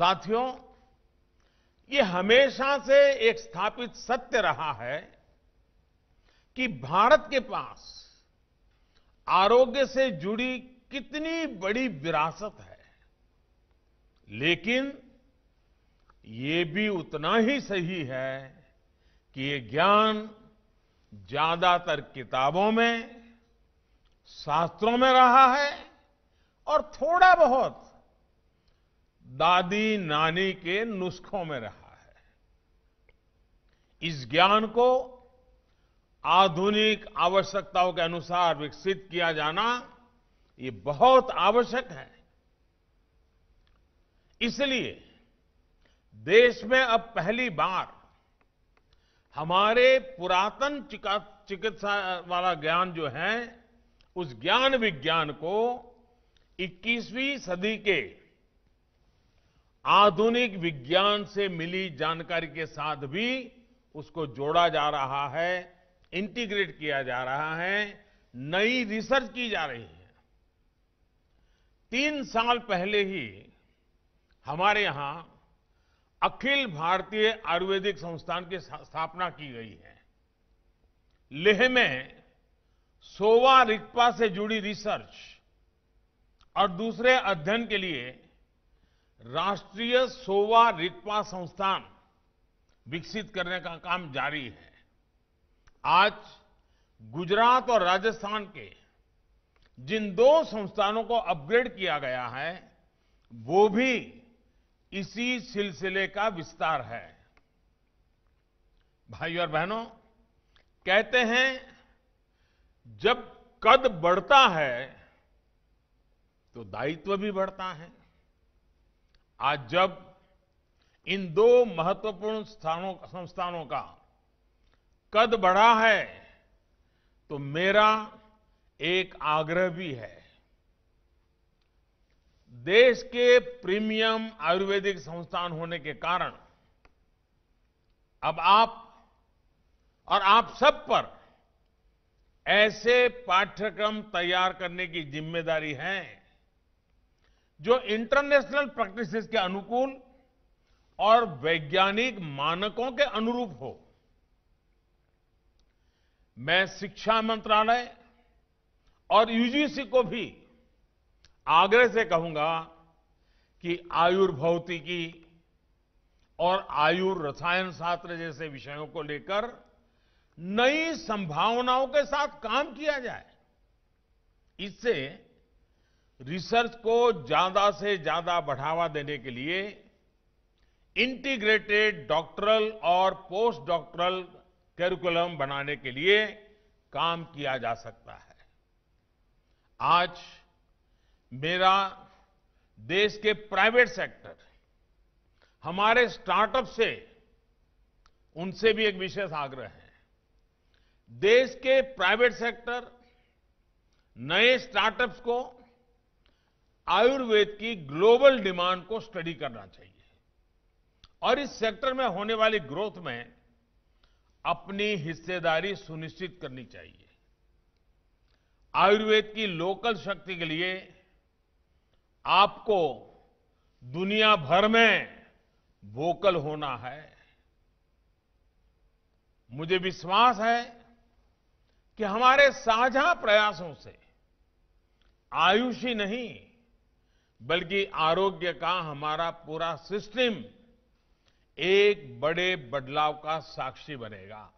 साथियों ये हमेशा से एक स्थापित सत्य रहा है कि भारत के पास आरोग्य से जुड़ी कितनी बड़ी विरासत है लेकिन ये भी उतना ही सही है कि ये ज्ञान ज्यादातर किताबों में शास्त्रों में रहा है और थोड़ा बहुत दादी नानी के नुस्खों में रहा है इस ज्ञान को आधुनिक आवश्यकताओं के अनुसार विकसित किया जाना ये बहुत आवश्यक है इसलिए देश में अब पहली बार हमारे पुरातन चिकित्सा वाला ज्ञान जो है उस ज्ञान विज्ञान को 21वीं सदी के आधुनिक विज्ञान से मिली जानकारी के साथ भी उसको जोड़ा जा रहा है इंटीग्रेट किया जा रहा है नई रिसर्च की जा रही है तीन साल पहले ही हमारे यहां अखिल भारतीय आयुर्वेदिक संस्थान की स्थापना की गई है लेह में सोवा रिक्पा से जुड़ी रिसर्च और दूसरे अध्ययन के लिए राष्ट्रीय सोवा रिगपा संस्थान विकसित करने का काम जारी है आज गुजरात और राजस्थान के जिन दो संस्थानों को अपग्रेड किया गया है वो भी इसी सिलसिले का विस्तार है भाई और बहनों कहते हैं जब कद बढ़ता है तो दायित्व भी बढ़ता है आज जब इन दो महत्वपूर्ण स्थानों संस्थानों का कद बढ़ा है तो मेरा एक आग्रह भी है देश के प्रीमियम आयुर्वेदिक संस्थान होने के कारण अब आप और आप सब पर ऐसे पाठ्यक्रम तैयार करने की जिम्मेदारी है जो इंटरनेशनल प्रैक्टिसेस के अनुकूल और वैज्ञानिक मानकों के अनुरूप हो मैं शिक्षा मंत्रालय और यूजीसी को भी आग्रह से कहूंगा कि आयुर्भौतिकी और आयुर रसायन शास्त्र जैसे विषयों को लेकर नई संभावनाओं के साथ काम किया जाए इससे रिसर्च को ज्यादा से ज्यादा बढ़ावा देने के लिए इंटीग्रेटेड डॉक्टरल और पोस्ट डॉक्टरल कैरिकुलम बनाने के लिए काम किया जा सकता है आज मेरा देश के प्राइवेट सेक्टर हमारे स्टार्टअप से उनसे भी एक विशेष आग्रह है देश के प्राइवेट सेक्टर नए स्टार्टअप्स को आयुर्वेद की ग्लोबल डिमांड को स्टडी करना चाहिए और इस सेक्टर में होने वाली ग्रोथ में अपनी हिस्सेदारी सुनिश्चित करनी चाहिए आयुर्वेद की लोकल शक्ति के लिए आपको दुनिया भर में वोकल होना है मुझे विश्वास है कि हमारे साझा प्रयासों से आयुष ही नहीं बल्कि आरोग्य का हमारा पूरा सिस्टम एक बड़े बदलाव का साक्षी बनेगा